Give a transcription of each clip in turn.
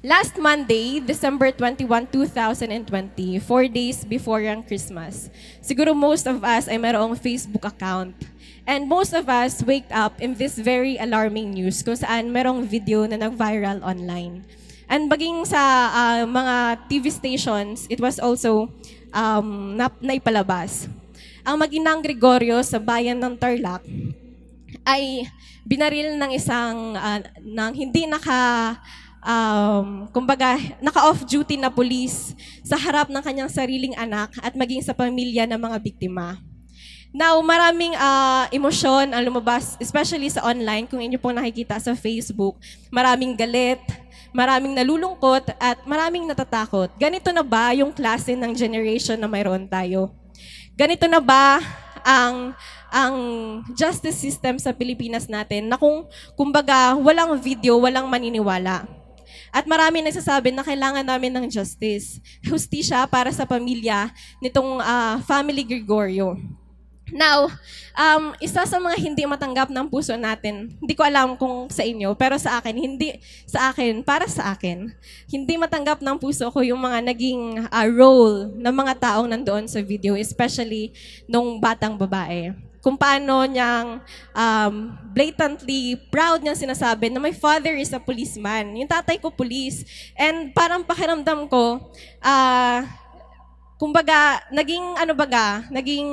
Last Monday, December 21, 2020, four days before ang Christmas, siguro most of us ay mayroong Facebook account. And most of us wake up in this very alarming news kung saan mayroong video na nag-viral online. And baging sa uh, mga TV stations, it was also um, na naipalabas. Ang maginang Gregorio sa bayan ng Tarlac ay binaril ng isang uh, ng hindi naka um, kumbaga, naka-off-duty na police sa harap ng kanyang sariling anak at maging sa pamilya ng mga biktima. Now, maraming uh, emosyon ang lumabas, especially sa online, kung inyo pong nakikita sa Facebook. Maraming galit, maraming nalulungkot, at maraming natatakot. Ganito na ba yung klase ng generation na mayroon tayo? Ganito na ba ang ang justice system sa Pilipinas natin na kung kumbaga walang video, walang maniniwala. At marami nagsasabi na kailangan namin ng justice. Hustisya para sa pamilya nitong uh, family Gregorio. Now, um, isa sa mga hindi matanggap ng puso natin, hindi ko alam kung sa inyo, pero sa akin, hindi sa akin, para sa akin, hindi matanggap ng puso ko yung mga naging uh, role ng mga taong nandoon sa video, especially nung batang babae kung paano niyang um, blatantly proud niyang sinasabi na my father is a policeman. Yung tatay ko police. And parang pakiramdam ko, uh, kumbaga, naging ano baga, naging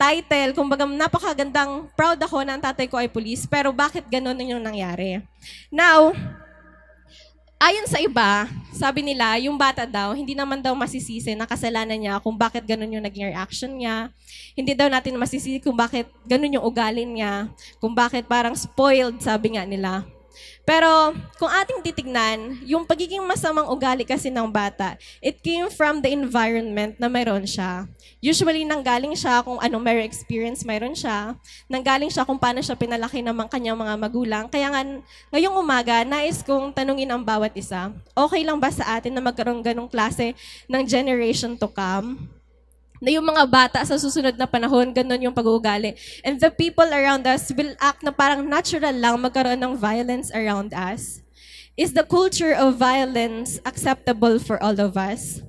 title, kumbaga napakagandang proud ako na ang tatay ko ay police, pero bakit ganun yung nangyari? Now, Ayon sa iba, sabi nila, yung bata daw, hindi naman daw masisisi na kasalanan niya kung bakit ganun yung naging reaction niya. Hindi daw natin masisisi kung bakit ganun yung ugali niya, kung bakit parang spoiled, sabi nga nila. Pero kung ating titignan, yung pagiging masamang ugali kasi ng bata, it came from the environment na mayroon siya. Usually, nanggaling siya kung ano may experience mayroon siya. Nanggaling siya kung paano siya pinalaki ng kanyang mga magulang. Kaya nga, ngayong umaga, nais kong tanungin ang bawat isa, okay lang ba sa atin na magkaroon ganong klase ng generation to come? na yung mga bata sa susunod na panahon, ganun yung pag-uugali. And the people around us will act na parang natural lang magkaroon ng violence around us. Is the culture of violence acceptable for all of us?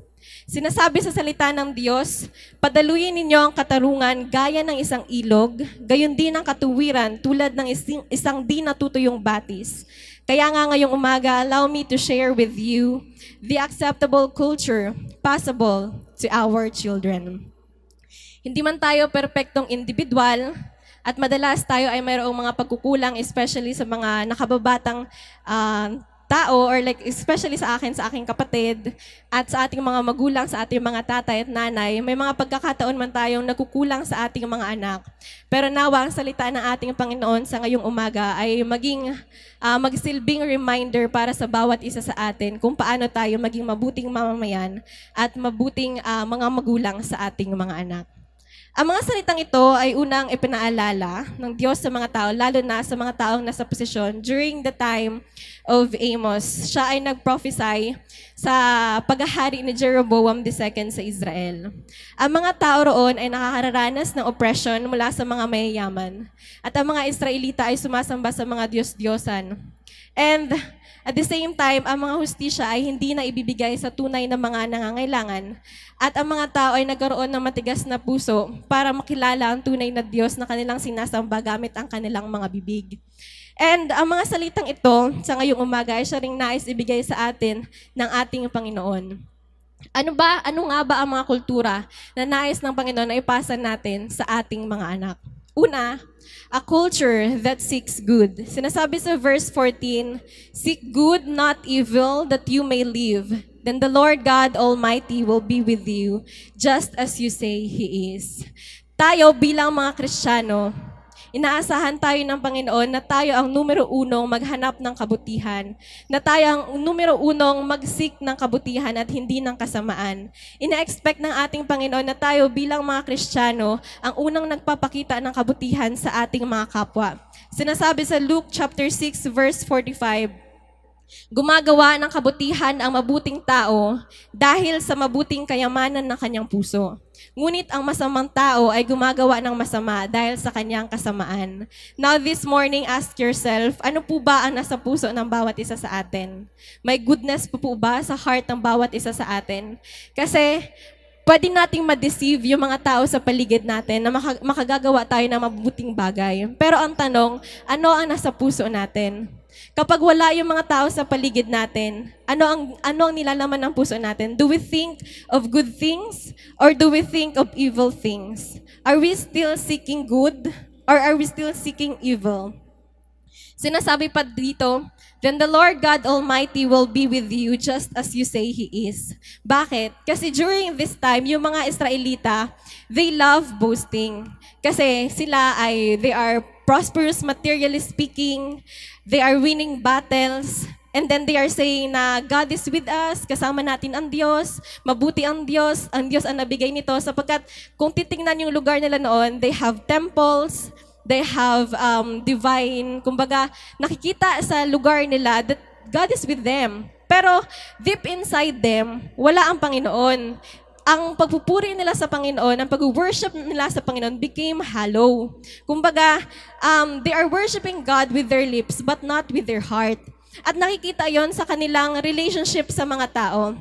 Sinasabi sa salita ng Diyos, padaluyin ninyo ang katarungan gaya ng isang ilog, gayon din ang katuwiran tulad ng isang, isang di natutuyong batis. Kaya nga ngayong umaga, allow me to share with you the acceptable culture possible to our children. Hindi man tayo perpektong individual, at madalas tayo ay mayroong mga pagkukulang, especially sa mga nakababatang uh, tao or like especially sa akin, sa aking kapatid at sa ating mga magulang, sa ating mga tatay at nanay, may mga pagkakataon man tayong nagkukulang sa ating mga anak. Pero nawa ang salita ng ating Panginoon sa ngayong umaga ay maging uh, magsilbing reminder para sa bawat isa sa atin kung paano tayo maging mabuting mamamayan at mabuting uh, mga magulang sa ating mga anak. Ang mga salitang ito ay unang ipinaalala ng Diyos sa mga tao, lalo na sa mga taong nasa posisyon. During the time of Amos, siya ay nag sa paghahari ni Jeroboam II sa Israel. Ang mga tao roon ay nakakararanas ng oppression mula sa mga mayayaman. At ang mga Israelita ay sumasamba sa mga Diyos-Diyosan. And at the same time, ang mga hustisya ay hindi na ibibigay sa tunay na mga nangangailangan. At ang mga tao ay nagkaroon ng matigas na puso para makilala ang tunay na Diyos na kanilang sinasamba gamit ang kanilang mga bibig. And ang mga salitang ito sa ngayong umaga ay siya ring nais ibigay sa atin ng ating Panginoon. Ano ba, ano nga ba ang mga kultura na nais ng Panginoon na ipasa natin sa ating mga anak? Una, a culture that seeks good. Sinasabi sa verse 14, Seek good, not evil, that you may live. Then the Lord God Almighty will be with you, just as you say He is. Tayo bilang mga Kristiyano, Inaasahan tayo ng Panginoon na tayo ang numero unong maghanap ng kabutihan, na tayo ang numero unong magsik ng kabutihan at hindi ng kasamaan. Ina-expect ng ating Panginoon na tayo bilang mga Kristiyano ang unang nagpapakita ng kabutihan sa ating mga kapwa. Sinasabi sa Luke chapter 6 verse 45, Gumagawa ng kabutihan ang mabuting tao dahil sa mabuting kayamanan ng kanyang puso. Ngunit ang masamang tao ay gumagawa ng masama dahil sa kanyang kasamaan. Now this morning, ask yourself, ano po ba ang nasa puso ng bawat isa sa atin? May goodness po po ba sa heart ng bawat isa sa atin? Kasi pwede nating ma-deceive yung mga tao sa paligid natin na makagagawa tayo ng mabuting bagay. Pero ang tanong, ano ang nasa puso natin? Kapag wala yung mga tao sa paligid natin, ano ang, ano ang nilalaman ng puso natin? Do we think of good things or do we think of evil things? Are we still seeking good or are we still seeking evil? Sinasabi pa dito, then the Lord God Almighty will be with you just as you say He is. Bakit? Kasi during this time, yung mga Israelita, they love boasting. Kasi sila ay, they are prosperous materially speaking, they are winning battles, and then they are saying na God is with us, kasama natin ang Diyos, mabuti ang Diyos, ang Diyos ang nabigay nito. Sapagkat kung titingnan yung lugar nila noon, they have temples, they have um, divine, kumbaga nakikita sa lugar nila that God is with them. Pero deep inside them, wala ang Panginoon ang pagpupuri nila sa Panginoon, ang pag-worship nila sa Panginoon became hollow. Kumbaga, um, they are worshiping God with their lips but not with their heart. At nakikita yon sa kanilang relationship sa mga tao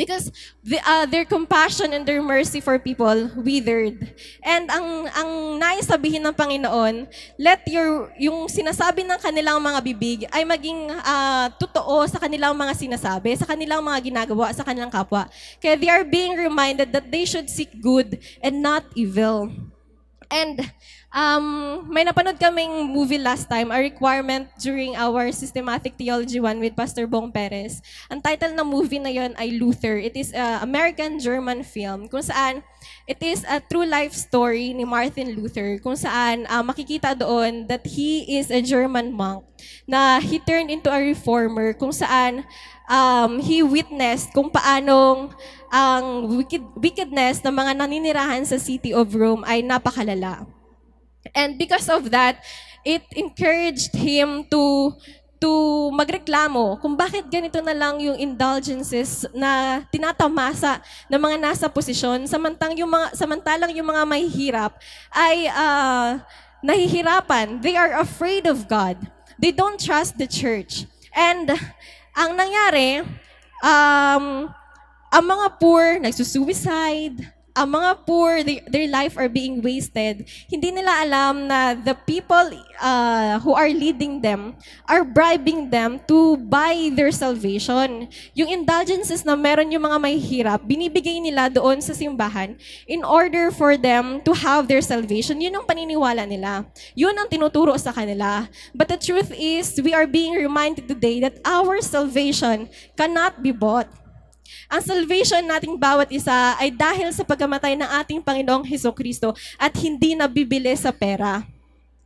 because the, uh, their compassion and their mercy for people withered. And ang ang nais sabihin ng Panginoon, let your yung sinasabi ng kanilang mga bibig ay maging uh, totoo sa kanilang mga sinasabi, sa kanilang mga ginagawa, sa kanilang kapwa. Kaya they are being reminded that they should seek good and not evil. And Um, may napanood kaming movie last time, a requirement during our Systematic Theology 1 with Pastor Bong Perez. Ang title ng movie na yon ay Luther. It is an American-German film kung saan it is a true life story ni Martin Luther kung saan uh, makikita doon that he is a German monk na he turned into a reformer kung saan um, he witnessed kung paanong ang wicked, wickedness ng mga naninirahan sa city of Rome ay napakalala. And because of that, it encouraged him to to magreklamo kung bakit ganito na lang yung indulgences na tinatamasa ng mga nasa posisyon samantalang yung mga samantalang yung mga mahihirap ay uh, nahihirapan they are afraid of God they don't trust the church and ang nangyari um ang mga poor nagsusuicide ang mga poor, they, their life are being wasted. Hindi nila alam na the people uh, who are leading them are bribing them to buy their salvation. Yung indulgences na meron yung mga may hirap, binibigay nila doon sa simbahan in order for them to have their salvation. Yun ang paniniwala nila. Yun ang tinuturo sa kanila. But the truth is, we are being reminded today that our salvation cannot be bought. Ang salvation nating bawat isa ay dahil sa pagkamatay ng ating Panginoong Heso Kristo at hindi nabibili sa pera.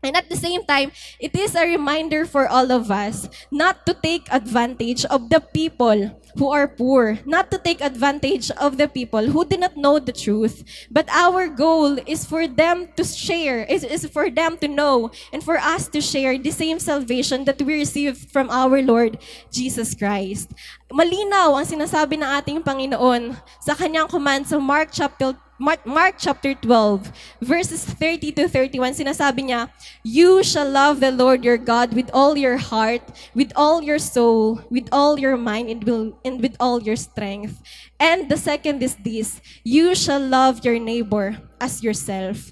And at the same time, it is a reminder for all of us not to take advantage of the people who are poor, not to take advantage of the people who do not know the truth. But our goal is for them to share, is, is for them to know, and for us to share the same salvation that we received from our Lord Jesus Christ. Malinaw ang sinasabi ng ating Panginoon sa kanyang command sa Mark chapter, Mark Mark chapter 12, verses 30 to 31, sinasabi niya, You shall love the Lord your God with all your heart, with all your soul, with all your mind, and, will, and with all your strength. And the second is this, You shall love your neighbor as yourself.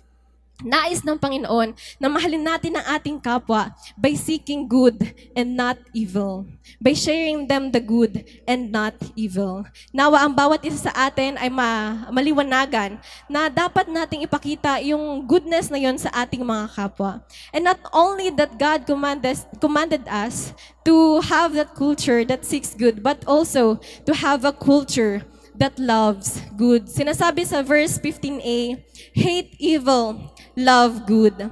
Nais ng Panginoon na mahalin natin ang ating kapwa by seeking good and not evil. By sharing them the good and not evil. Nawa ang bawat isa sa atin ay ma- maliwanagan na dapat nating ipakita yung goodness na yon sa ating mga kapwa. And not only that God commanded, commanded us to have that culture that seeks good, but also to have a culture that loves good. Sinasabi sa verse 15a, hate evil love good.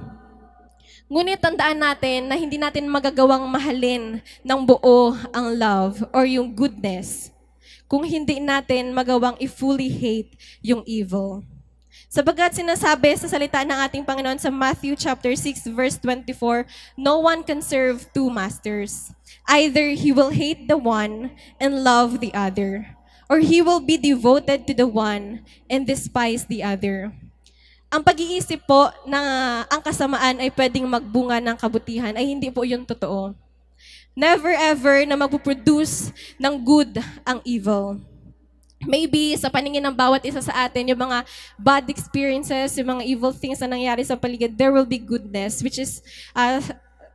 Ngunit tandaan natin na hindi natin magagawang mahalin ng buo ang love or yung goodness kung hindi natin magawang i-fully hate yung evil. Sabagat sinasabi sa salita ng ating Panginoon sa Matthew chapter 6 verse 24, no one can serve two masters. Either he will hate the one and love the other, or he will be devoted to the one and despise the other ang pag-iisip po na ang kasamaan ay pwedeng magbunga ng kabutihan ay hindi po yun totoo. Never ever na magpuproduce ng good ang evil. Maybe sa paningin ng bawat isa sa atin, yung mga bad experiences, yung mga evil things na nangyari sa paligid, there will be goodness, which is, uh,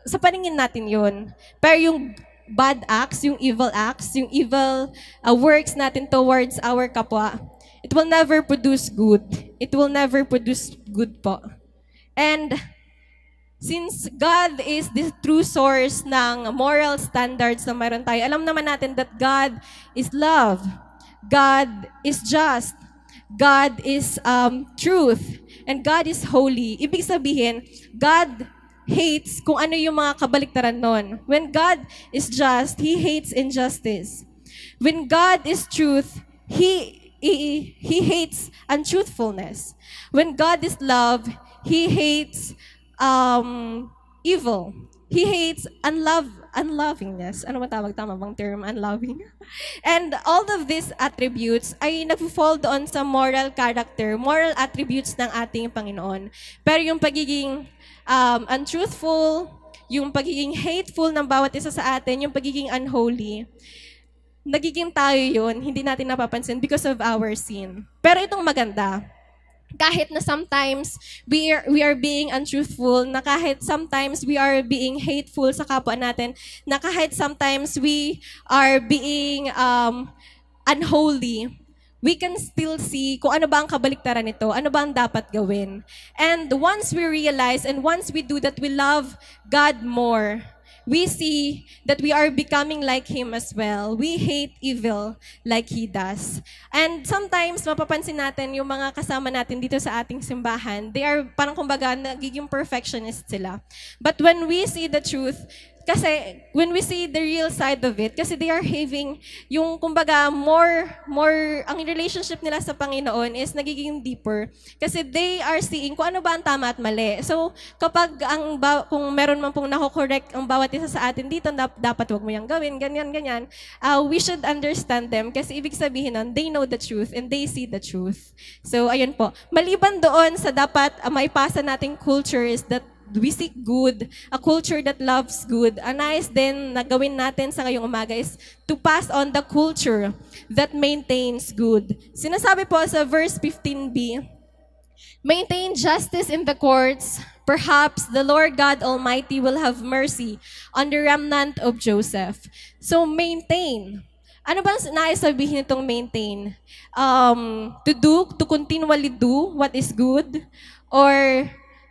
sa paningin natin yun. Pero yung bad acts, yung evil acts, yung evil uh, works natin towards our kapwa, It will never produce good. It will never produce good po. And since God is the true source ng moral standards na meron tayo, alam naman natin that God is love. God is just. God is um, truth. And God is holy. Ibig sabihin, God hates kung ano yung mga kabaliktaran nun. When God is just, He hates injustice. When God is truth, He he, he hates untruthfulness. When God is love, he hates um, evil. He hates unlove, unlovingness. Ano ba tawag? Tama bang term? Unloving? And all of these attributes ay nagpo fold on sa moral character, moral attributes ng ating Panginoon. Pero yung pagiging um, untruthful, yung pagiging hateful ng bawat isa sa atin, yung pagiging unholy, nagiging tayo yun, hindi natin napapansin because of our sin. Pero itong maganda, kahit na sometimes we are, we are being untruthful, na kahit sometimes we are being hateful sa kapwa natin, na kahit sometimes we are being um, unholy, we can still see kung ano ba ang kabaliktaran nito, ano ba ang dapat gawin. And once we realize and once we do that, we love God more we see that we are becoming like Him as well. We hate evil like He does. And sometimes, mapapansin natin yung mga kasama natin dito sa ating simbahan, they are parang kumbaga nagiging perfectionist sila. But when we see the truth, kasi when we see the real side of it, kasi they are having yung kumbaga more, more, ang relationship nila sa Panginoon is nagiging deeper. Kasi they are seeing kung ano ba ang tama at mali. So kapag ang, kung meron man pong nakokorrect ang bawat isa sa atin dito, dapat wag mo yung gawin, ganyan, ganyan, uh, we should understand them kasi ibig sabihin nun, they know the truth and they see the truth. So ayun po. Maliban doon sa dapat uh, maipasa nating culture is that we seek good, a culture that loves good. Ang nais then na gawin natin sa ngayong umaga is to pass on the culture that maintains good. Sinasabi po sa verse 15b, Maintain justice in the courts. Perhaps the Lord God Almighty will have mercy on the remnant of Joseph. So maintain. Ano bang nais sabihin itong maintain? Um, to do, to continually do what is good? Or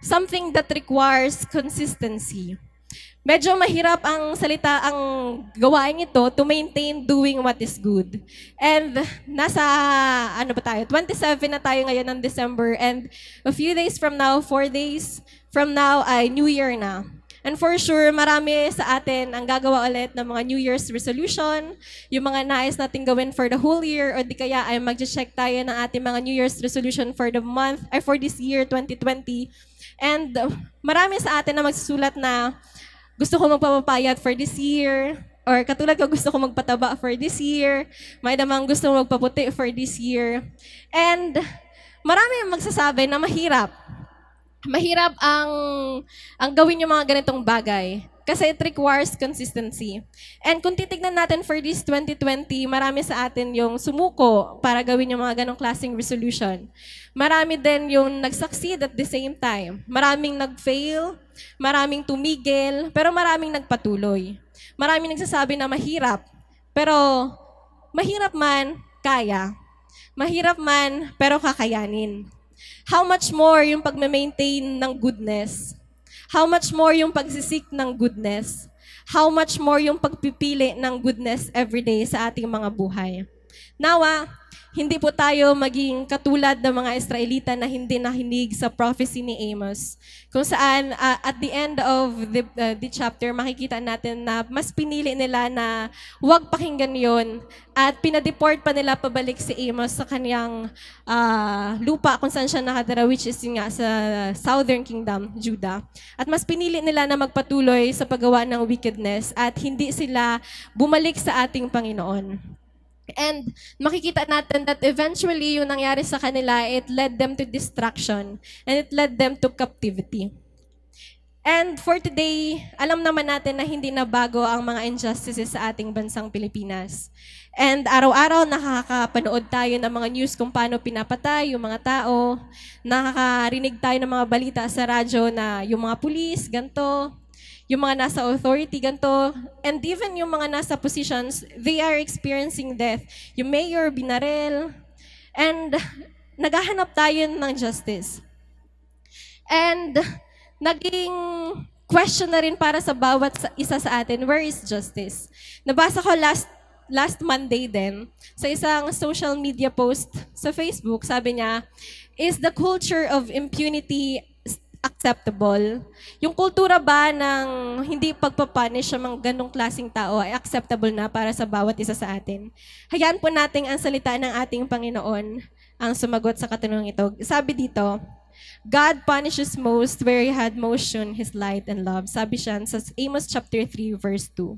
something that requires consistency. Medyo mahirap ang salita, ang gawain ito to maintain doing what is good. And nasa, ano ba tayo, 27 na tayo ngayon ng December and a few days from now, four days from now ay New Year na. And for sure, marami sa atin ang gagawa ulit ng mga New Year's resolution, yung mga nais natin gawin for the whole year, o di kaya ay mag-check tayo ng ating mga New Year's resolution for the month, ay for this year, 2020, And uh, marami sa atin na magsusulat na gusto ko magpapapayat for this year, or katulad ko gusto ko magpataba for this year, may damang gusto magpaputi for this year. And marami ang magsasabi na mahirap. Mahirap ang, ang gawin yung mga ganitong bagay. Kasi it requires consistency. And kung titignan natin for this 2020, marami sa atin yung sumuko para gawin yung mga ganong klaseng resolution. Marami din yung nag-succeed at the same time. Maraming nag-fail, maraming tumigil, pero maraming nagpatuloy. Maraming nagsasabi na mahirap, pero mahirap man, kaya. Mahirap man, pero kakayanin. How much more yung pagme-maintain ng goodness? How much more yung pagsisik ng goodness? How much more yung pagpipili ng goodness every day sa ating mga buhay? Nawa, hindi po tayo maging katulad ng mga Israelita na hindi nahinig sa prophecy ni Amos. Kung saan uh, at the end of the, uh, the chapter, makikita natin na mas pinili nila na huwag pakinggan yon at pinadeport pa nila pabalik si Amos sa kanyang uh, lupa kung saan siya nakatira, which is nga sa Southern Kingdom, Judah. At mas pinili nila na magpatuloy sa paggawa ng wickedness at hindi sila bumalik sa ating Panginoon. And makikita natin that eventually yung nangyari sa kanila, it led them to destruction and it led them to captivity. And for today, alam naman natin na hindi na bago ang mga injustices sa ating bansang Pilipinas. And araw-araw nakakapanood tayo ng mga news kung paano pinapatay yung mga tao, nakakarinig tayo ng mga balita sa radyo na yung mga pulis, ganto, yung mga nasa authority, ganito. And even yung mga nasa positions, they are experiencing death. Yung mayor, binarel. And naghahanap tayo ng justice. And naging question na rin para sa bawat isa sa atin, where is justice? Nabasa ko last last Monday din, sa isang social media post sa Facebook, sabi niya, is the culture of impunity acceptable? Yung kultura ba ng hindi pagpapunish sa mga ganong klaseng tao ay acceptable na para sa bawat isa sa atin? Hayaan po natin ang salita ng ating Panginoon ang sumagot sa katanungan ito. Sabi dito, God punishes most where He had most shown His light and love. Sabi siya sa Amos chapter 3 verse 2.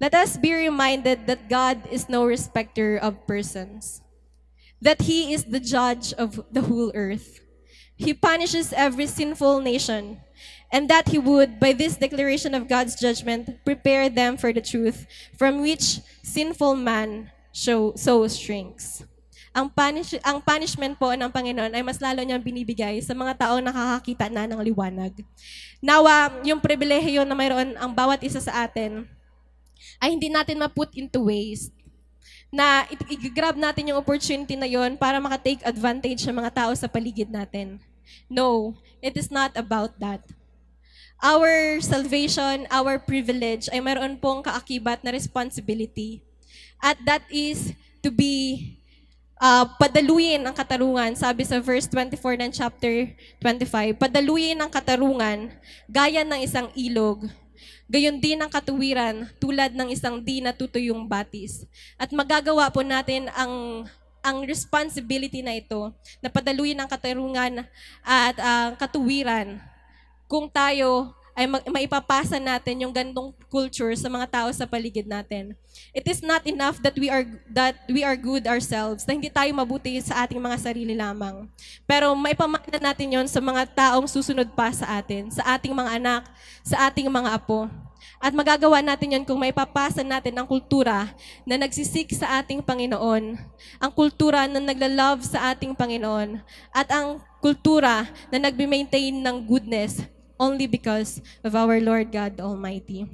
Let us be reminded that God is no respecter of persons. That He is the judge of the whole earth. He punishes every sinful nation, and that he would, by this declaration of God's judgment, prepare them for the truth from which sinful man so, so shrinks. Ang, punish, ang punishment po ng Panginoon ay mas lalo niyang binibigay sa mga taong nakakakita na ng liwanag. Nawa, um, yung pribilehiyo na mayroon ang bawat isa sa atin ay hindi natin ma-put into waste na i-grab natin yung opportunity na yon para maka-take advantage ng mga tao sa paligid natin. No, it is not about that. Our salvation, our privilege ay meron pong kaakibat na responsibility. At that is to be uh, padaluyin ang katarungan, sabi sa verse 24 ng chapter 25, padaluyin ang katarungan gaya ng isang ilog, gayon din ang katuwiran tulad ng isang di natutuyong batis. At magagawa po natin ang ang responsibility na ito na padaluyin ang katarungan at ang uh, katuwiran kung tayo ay maipapasa natin yung gandong culture sa mga tao sa paligid natin. It is not enough that we are that we are good ourselves, na hindi tayo mabuti sa ating mga sarili lamang. Pero maipamana natin yon sa mga taong susunod pa sa atin, sa ating mga anak, sa ating mga apo. At magagawa natin yon kung may papasa natin ang kultura na nagsisik sa ating Panginoon. Ang kultura na nagla-love sa ating Panginoon. At ang kultura na nagbimaintain ng goodness only because of our Lord God Almighty.